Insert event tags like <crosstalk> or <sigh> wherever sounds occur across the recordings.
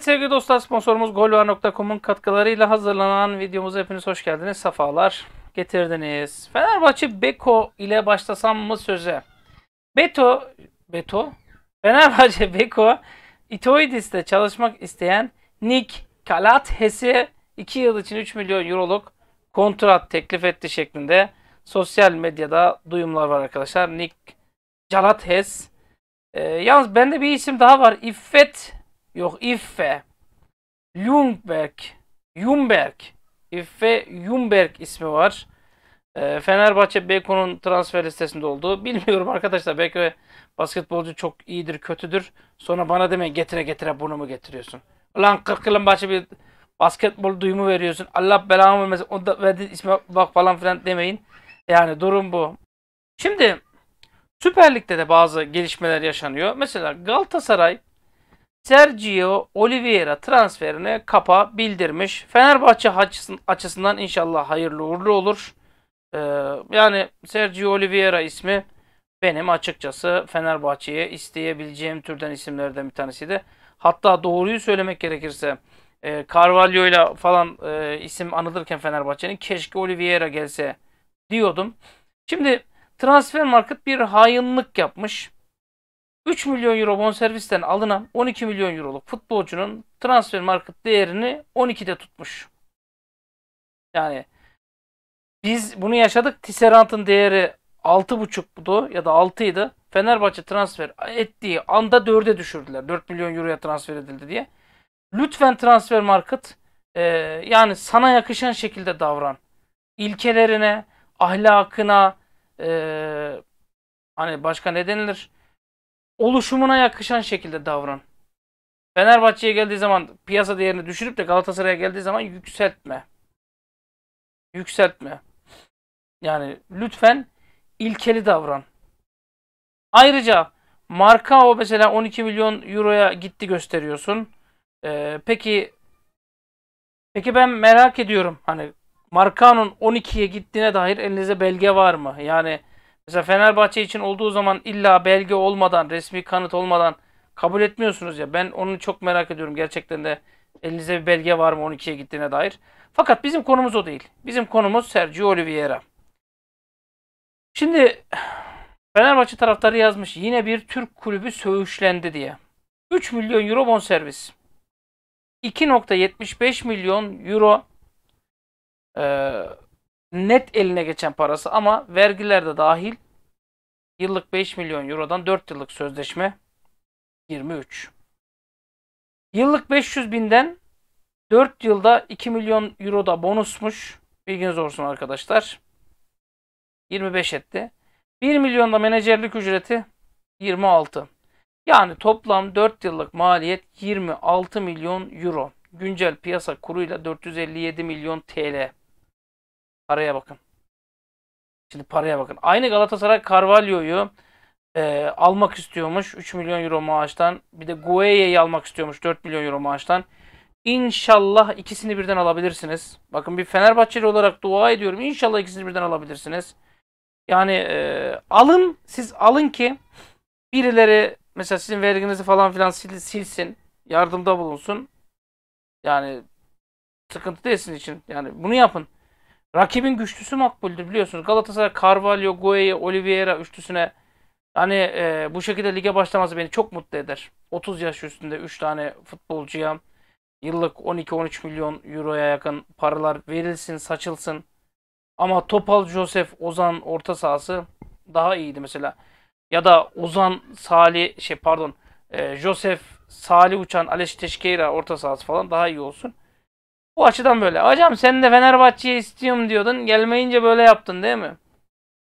Evet sevgili dostlar sponsorumuz golvar.com'un katkılarıyla hazırlanan videomuza hepiniz hoş geldiniz. Safalar getirdiniz. Fenerbahçe Beko ile başlasam mı söze? Beto, Beto, Fenerbahçe <laughs> Beko, Itoidis'te çalışmak isteyen Nick Kalathes'e 2 yıl için 3 milyon euroluk kontrat teklif etti şeklinde sosyal medyada duyumlar var arkadaşlar. Nick Calathes. Ee, yalnız bende bir isim daha var. İffet Yok Iffe. Ljungberg. Jumberg. Iffe Jumberg ismi var. E, Fenerbahçe Beko'nun transfer listesinde olduğu. Bilmiyorum arkadaşlar. Beko basketbolcu çok iyidir, kötüdür. Sonra bana demeyin getire getire bunu mu getiriyorsun? Ulan 40 yılın başı bir basketbol duyumu veriyorsun. Allah belamı vermesin. O da verdiği isme bak falan filan demeyin. Yani durum bu. Şimdi Süper Lig'de de bazı gelişmeler yaşanıyor. Mesela Galatasaray Sergio Oliveira transferine kapa bildirmiş. Fenerbahçe açısından inşallah hayırlı uğurlu olur. Ee, yani Sergio Oliveira ismi benim açıkçası Fenerbahçe'ye isteyebileceğim türden isimlerden bir tanesiydi. Hatta doğruyu söylemek gerekirse e, Carvalho ile falan e, isim anılırken Fenerbahçe'nin keşke Oliveira gelse diyordum. Şimdi transfer market bir hainlik yapmış. 3 milyon euro bonservisten alınan 12 milyon euroluk futbolcunun transfer market değerini 12'de tutmuş. Yani biz bunu yaşadık. Tisserant'ın değeri 6.5'du ya da 6'ydı. Fenerbahçe transfer ettiği anda 4'e düşürdüler. 4 milyon euroya transfer edildi diye. Lütfen transfer market e, yani sana yakışan şekilde davran. İlkelerine, ahlakına e, hani başka ne denilir? oluşumuna yakışan şekilde davran. Fenerbahçe'ye geldiği zaman piyasa değerini düşürüp de Galatasaray'a geldiği zaman yükseltme. Yükseltme. Yani lütfen ilkeli davran. Ayrıca marka o mesela 12 milyon euroya gitti gösteriyorsun. Ee, peki peki ben merak ediyorum hani Marka'nın 12'ye gittiğine dair elinize belge var mı? Yani Mesela Fenerbahçe için olduğu zaman illa belge olmadan, resmi kanıt olmadan kabul etmiyorsunuz ya. Ben onu çok merak ediyorum gerçekten de. Elinize bir belge var mı 12'ye gittiğine dair. Fakat bizim konumuz o değil. Bizim konumuz Sergio Oliveira. Şimdi Fenerbahçe taraftarı yazmış yine bir Türk kulübü söğüşlendi diye. 3 milyon euro bonservis. 2.75 milyon euro e, net eline geçen parası ama vergiler de dahil yıllık 5 milyon eurodan 4 yıllık sözleşme 23. Yıllık 500 binden 4 yılda 2 milyon euro da bonusmuş. Bilginiz olsun arkadaşlar. 25 etti. 1 milyonda menajerlik ücreti 26. Yani toplam 4 yıllık maliyet 26 milyon euro. Güncel piyasa kuruyla 457 milyon TL. Paraya bakın. Şimdi paraya bakın. Aynı Galatasaray Carvalho'yu e, almak istiyormuş 3 milyon euro maaştan. Bir de Gueye'yi almak istiyormuş 4 milyon euro maaştan. İnşallah ikisini birden alabilirsiniz. Bakın bir Fenerbahçeli olarak dua ediyorum. İnşallah ikisini birden alabilirsiniz. Yani e, alın siz alın ki birileri mesela sizin verginizi falan filan sil, silsin. Yardımda bulunsun. Yani sıkıntı değilsin için. Yani bunu yapın. Rakibin güçlüsü makbuldür biliyorsunuz. Galatasaray Carvalho, Gueye, Oliveira üçlüsüne hani e, bu şekilde lige başlaması beni çok mutlu eder. 30 yaş üstünde 3 tane futbolcuya yıllık 12-13 milyon euroya yakın paralar verilsin, saçılsın. Ama Topal, Josef, Ozan orta sahası daha iyiydi mesela. Ya da Ozan, Salih, şey pardon, e, Josef, Salih Uçan, Aleş Teşkeira orta sahası falan daha iyi olsun. Bu açıdan böyle. Hocam sen de Fenerbahçe'yi istiyorum diyordun. Gelmeyince böyle yaptın değil mi?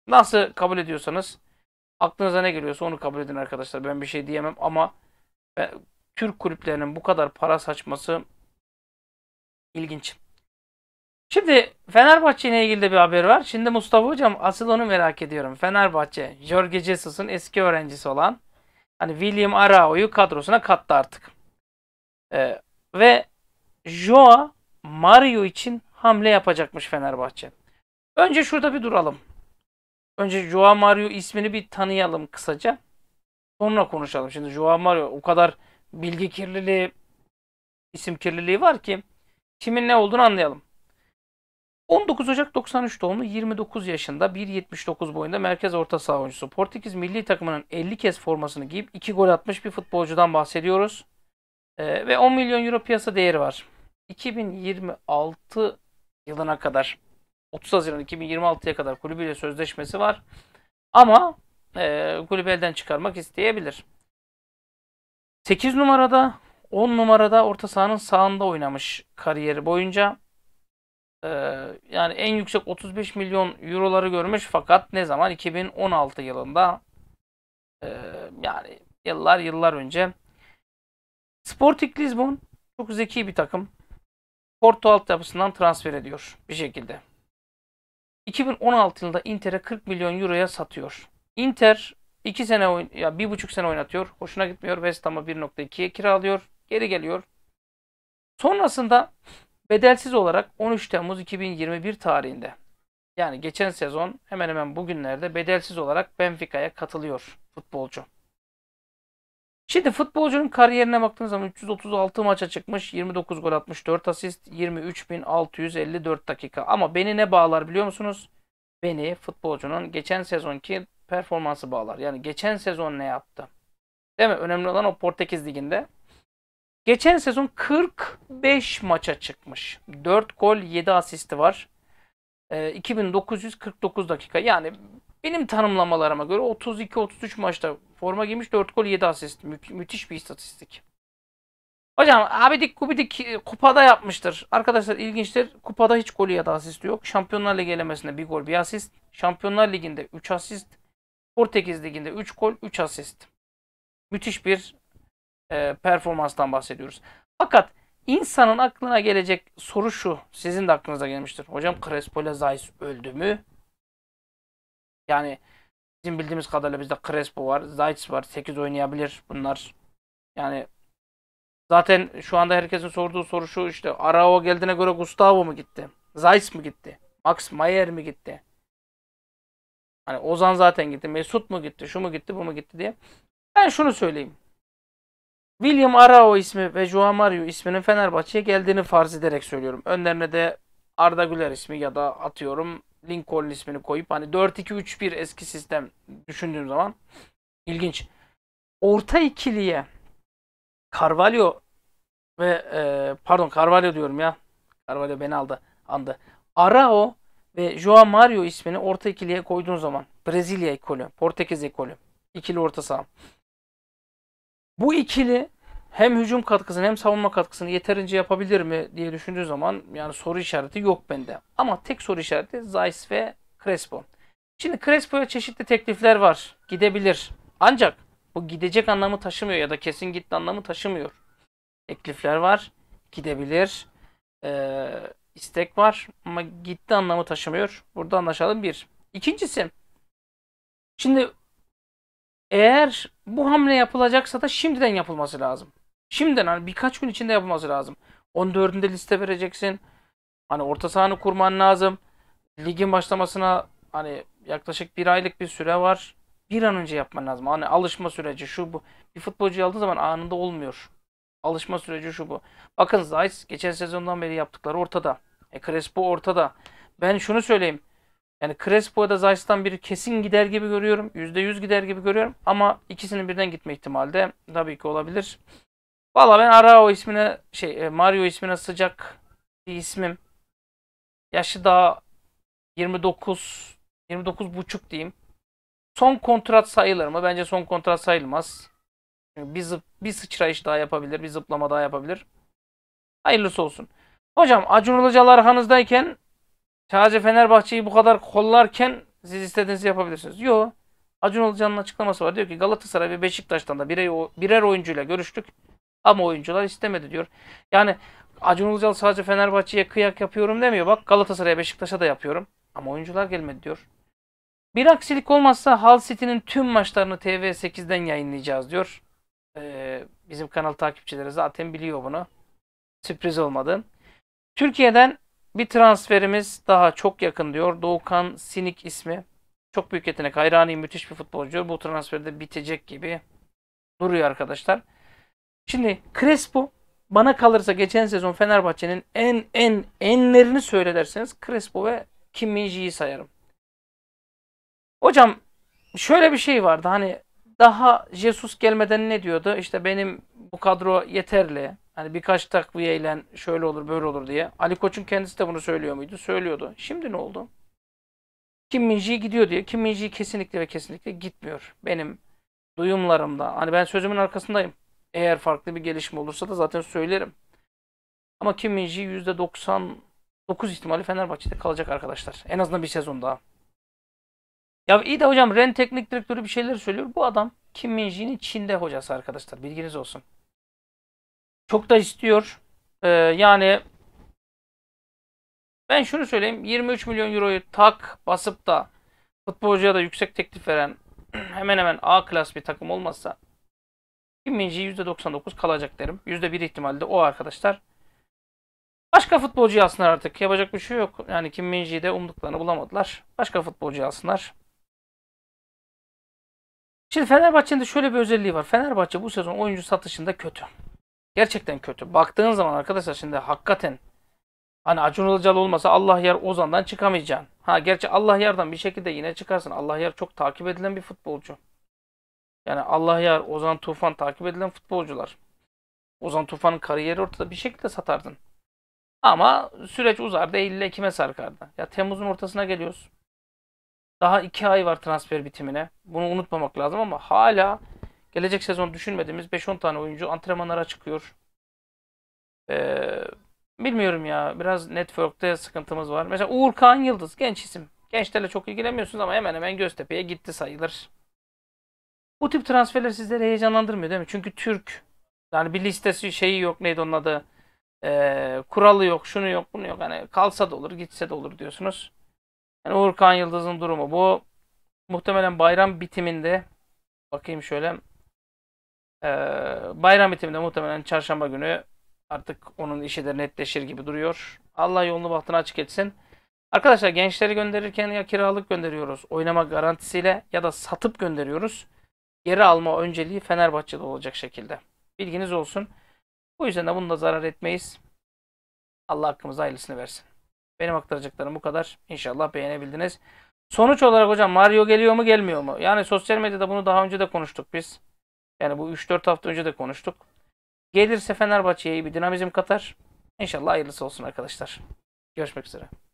Nasıl kabul ediyorsanız. Aklınıza ne geliyorsa onu kabul edin arkadaşlar. Ben bir şey diyemem ama ben, Türk kulüplerinin bu kadar para saçması ilginç. Şimdi Fenerbahçe ile ilgili de bir haber var. Şimdi Mustafa Hocam asıl onu merak ediyorum. Fenerbahçe, Jorge Jesus'un eski öğrencisi olan hani William Arao'yu kadrosuna kattı artık. Ee, ve Joa Mario için hamle yapacakmış Fenerbahçe. Önce şurada bir duralım. Önce João Mario ismini bir tanıyalım kısaca. Sonra konuşalım. Şimdi João Mario o kadar bilgi kirliliği, isim kirliliği var ki kimin ne olduğunu anlayalım. 19 Ocak 93 doğumlu 29 yaşında 1.79 boyunda merkez orta saha oyuncusu. Portekiz milli takımının 50 kez formasını giyip 2 gol atmış bir futbolcudan bahsediyoruz. Ee, ve 10 milyon euro piyasa değeri var. 2026 yılına kadar 30 Haziran 2026'ya kadar kulübüyle sözleşmesi var. Ama e, kulübü elden çıkarmak isteyebilir. 8 numarada 10 numarada orta sahanın sağında oynamış kariyeri boyunca. E, yani en yüksek 35 milyon euroları görmüş fakat ne zaman 2016 yılında e, yani yıllar yıllar önce Sporting Lisbon çok zeki bir takım. Porto altyapısından transfer ediyor bir şekilde. 2016 yılında Inter'e 40 milyon euroya satıyor. Inter 2 sene ya 1,5 sene oynatıyor. Hoşuna gitmiyor. West Ham'a 1.2'ye kiralıyor. Geri geliyor. Sonrasında bedelsiz olarak 13 Temmuz 2021 tarihinde yani geçen sezon hemen hemen bugünlerde bedelsiz olarak Benfica'ya katılıyor futbolcu. Şimdi futbolcunun kariyerine baktığınız zaman 336 maça çıkmış, 29 gol atmış, 4 asist, 23.654 dakika. Ama beni ne bağlar biliyor musunuz? Beni futbolcunun geçen sezonki performansı bağlar. Yani geçen sezon ne yaptı? Değil mi? Önemli olan o Portekiz Ligi'nde. Geçen sezon 45 maça çıkmış. 4 gol 7 asisti var. 2949 ee, dakika. Yani benim tanımlamalarıma göre 32-33 maçta forma giymiş 4 gol 7 asist. Mü müthiş bir istatistik. Hocam Abidik Kubidik e, kupada yapmıştır. Arkadaşlar ilginçtir. Kupada hiç golü ya da asisti yok. Şampiyonlar Ligi elemesinde bir gol bir asist. Şampiyonlar Ligi'nde 3 asist. Portekiz Ligi'nde 3 gol 3 asist. Müthiş bir e, performanstan bahsediyoruz. Fakat insanın aklına gelecek soru şu. Sizin de aklınıza gelmiştir. Hocam Crespo ile Zayis öldü mü? Yani bizim bildiğimiz kadarıyla bizde Crespo var, Zayt var, 8 oynayabilir bunlar. Yani zaten şu anda herkesin sorduğu soru şu işte Arao geldiğine göre Gustavo mu gitti? Zayt mı gitti? Max Mayer mi gitti? Hani Ozan zaten gitti. Mesut mu gitti? Şu mu gitti? Bu mu gitti diye. Ben şunu söyleyeyim. William Arao ismi ve Joao Mario isminin Fenerbahçe'ye geldiğini farz ederek söylüyorum. Önlerine de Arda Güler ismi ya da atıyorum Lincoln ismini koyup hani 4-2-3-1 eski sistem düşündüğüm zaman ilginç. Orta ikiliye Carvalho ve e, pardon Carvalho diyorum ya. Carvalho beni aldı andı. Arao ve João Mario ismini orta ikiliye koyduğun zaman Brezilya ekolü, Portekiz ekolü ikili orta saha. Bu ikili hem hücum katkısını hem savunma katkısını yeterince yapabilir mi diye düşündüğü zaman yani soru işareti yok bende. Ama tek soru işareti Zeiss ve Crespo. Şimdi Crespo'ya çeşitli teklifler var. Gidebilir. Ancak bu gidecek anlamı taşımıyor ya da kesin gitti anlamı taşımıyor. Teklifler var. Gidebilir. Ee, istek var ama gitti anlamı taşımıyor. Burada anlaşalım bir. İkincisi şimdi eğer bu hamle yapılacaksa da şimdiden yapılması lazım. Şimdiden hani birkaç gün içinde yapılması lazım. 14'ünde liste vereceksin. Hani orta sahanı kurman lazım. Ligin başlamasına hani yaklaşık bir aylık bir süre var. Bir an önce yapman lazım. Hani alışma süreci şu bu. Bir futbolcu aldığı zaman anında olmuyor. Alışma süreci şu bu. Bakın Zayt geçen sezondan beri yaptıkları ortada. E, Crespo ortada. Ben şunu söyleyeyim. Yani Crespo'ya da Zayt'tan biri kesin gider gibi görüyorum. %100 gider gibi görüyorum. Ama ikisinin birden gitme ihtimali de tabii ki olabilir. Valla ben Arao ismine şey e, Mario ismine sıcak bir ismim. Yaşı daha 29 29 buçuk diyeyim. Son kontrat sayılır mı? Bence son kontrat sayılmaz. bir, zıp, bir sıçrayış daha yapabilir, bir zıplama daha yapabilir. Hayırlısı olsun. Hocam Acun Ilıcalı arkanızdayken sadece Fenerbahçe'yi bu kadar kollarken siz istediğinizi yapabilirsiniz. Yo. Acun Ilıcalı'nın açıklaması var. Diyor ki Galatasaray ve Beşiktaş'tan da birer oyuncuyla görüştük. Ama oyuncular istemedi diyor. Yani Acun Ilıcalı sadece Fenerbahçe'ye kıyak yapıyorum demiyor. Bak Galatasaray'a Beşiktaş'a da yapıyorum. Ama oyuncular gelmedi diyor. Bir aksilik olmazsa Hull City'nin tüm maçlarını TV8'den yayınlayacağız diyor. Ee, bizim kanal takipçileri zaten biliyor bunu. Sürpriz olmadı. Türkiye'den bir transferimiz daha çok yakın diyor. Doğukan Sinik ismi. Çok büyük yetenek. Hayranıyım. Müthiş bir futbolcu. Bu transferde bitecek gibi duruyor arkadaşlar. Şimdi Crespo bana kalırsa geçen sezon Fenerbahçe'nin en en enlerini söylerseniz Crespo ve Kim Minji'yi sayarım. Hocam şöyle bir şey vardı hani daha Jesus gelmeden ne diyordu? İşte benim bu kadro yeterli. Hani birkaç takviyeyle şöyle olur böyle olur diye. Ali Koç'un kendisi de bunu söylüyor muydu? Söylüyordu. Şimdi ne oldu? Kim Minji gidiyor diye. Kim Minji kesinlikle ve kesinlikle gitmiyor. Benim duyumlarımda. Hani ben sözümün arkasındayım. Eğer farklı bir gelişme olursa da zaten söylerim. Ama Kim Minji %99 ihtimali Fenerbahçe'de kalacak arkadaşlar. En azından bir sezon daha. Ya iyi de hocam Ren teknik direktörü bir şeyler söylüyor. Bu adam Kim Minji'nin Çin'de hocası arkadaşlar. Bilginiz olsun. Çok da istiyor. Ee, yani ben şunu söyleyeyim. 23 milyon euroyu tak basıp da futbolcuya da yüksek teklif veren <clears throat> hemen hemen A klas bir takım olmazsa Minji %99 kalacak derim. %1 ihtimalde o arkadaşlar. Başka futbolcuyu alsınlar artık. Yapacak bir şey yok. Yani Kim de umduklarını bulamadılar. Başka futbolcuyu alsınlar. Şimdi Fenerbahçe'nin de şöyle bir özelliği var. Fenerbahçe bu sezon oyuncu satışında kötü. Gerçekten kötü. Baktığın zaman arkadaşlar şimdi hakikaten hani Acun Ilıcalı olmasa Allah yer Ozan'dan çıkamayacaksın. Ha gerçi Allah yerden bir şekilde yine çıkarsın. Allah yer çok takip edilen bir futbolcu. Yani Allah yar Ozan Tufan takip edilen futbolcular. Ozan Tufan'ın kariyeri ortada bir şekilde satardın. Ama süreç uzardı. Eylül'e Ekim'e sarkardı. Ya Temmuz'un ortasına geliyoruz. Daha iki ay var transfer bitimine. Bunu unutmamak lazım ama hala gelecek sezon düşünmediğimiz 5-10 tane oyuncu antrenmanlara çıkıyor. Ee, bilmiyorum ya. Biraz network'te sıkıntımız var. Mesela Uğur Kağan Yıldız. Genç isim. Gençlerle çok ilgilenmiyorsunuz ama hemen hemen Göztepe'ye gitti sayılır. Bu tip transferler sizleri heyecanlandırmıyor değil mi? Çünkü Türk yani bir listesi şeyi yok neydi onun adı e, kuralı yok şunu yok bunu yok. Yani kalsa da olur gitse de olur diyorsunuz. Yani Uğurkan Yıldız'ın durumu bu. Muhtemelen bayram bitiminde bakayım şöyle e, bayram bitiminde muhtemelen çarşamba günü artık onun işi de netleşir gibi duruyor. Allah yolunu bahtını açık etsin. Arkadaşlar gençleri gönderirken ya kiralık gönderiyoruz oynama garantisiyle ya da satıp gönderiyoruz geri alma önceliği Fenerbahçe'de olacak şekilde. Bilginiz olsun. Bu yüzden de bunu da zarar etmeyiz. Allah hakkımızda hayırlısını versin. Benim aktaracaklarım bu kadar. İnşallah beğenebildiniz. Sonuç olarak hocam Mario geliyor mu gelmiyor mu? Yani sosyal medyada bunu daha önce de konuştuk biz. Yani bu 3-4 hafta önce de konuştuk. Gelirse Fenerbahçe'ye iyi bir dinamizm katar. İnşallah hayırlısı olsun arkadaşlar. Görüşmek üzere.